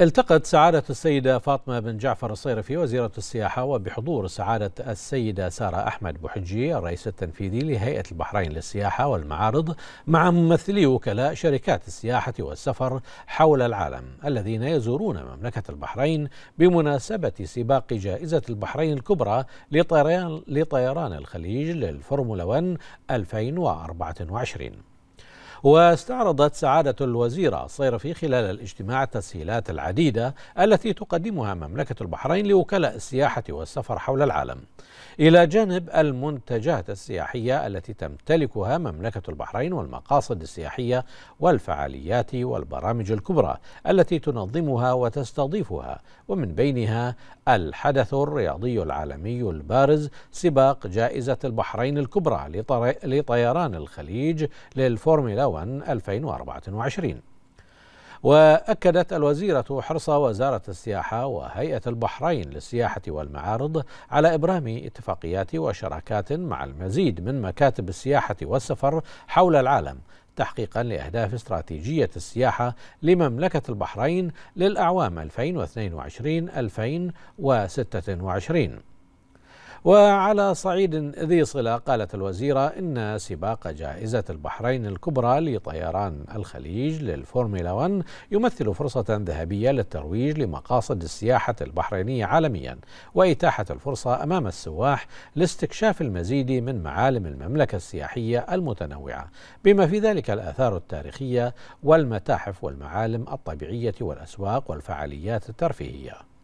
التقت سعادة السيدة فاطمة بن جعفر الصيرفي وزيرة السياحة وبحضور سعادة السيدة سارة أحمد بوحجي الرئيس التنفيذي لهيئة البحرين للسياحة والمعارض مع ممثلي وكلاء شركات السياحة والسفر حول العالم الذين يزورون مملكة البحرين بمناسبة سباق جائزة البحرين الكبرى لطيران, لطيران الخليج للفورمولا 1 2024 واستعرضت سعادة الوزيرة الصيرفي خلال الاجتماع التسهيلات العديدة التي تقدمها مملكة البحرين لوكلاء السياحة والسفر حول العالم إلى جانب المنتجات السياحية التي تمتلكها مملكة البحرين والمقاصد السياحية والفعاليات والبرامج الكبرى التي تنظمها وتستضيفها ومن بينها الحدث الرياضي العالمي البارز سباق جائزة البحرين الكبرى لطيران الخليج للفورمولا تايوان 2024 وأكدت الوزيرة حرص وزارة السياحة وهيئة البحرين للسياحة والمعارض على إبرام اتفاقيات وشراكات مع المزيد من مكاتب السياحة والسفر حول العالم تحقيقا لأهداف استراتيجية السياحة لمملكة البحرين للأعوام 2022 2026 وعلى صعيد ذي صلة قالت الوزيرة إن سباق جائزة البحرين الكبرى لطيران الخليج للفورميلا 1 يمثل فرصة ذهبية للترويج لمقاصد السياحة البحرينية عالميا وإتاحة الفرصة أمام السواح لاستكشاف المزيد من معالم المملكة السياحية المتنوعة بما في ذلك الآثار التاريخية والمتاحف والمعالم الطبيعية والأسواق والفعاليات الترفيهية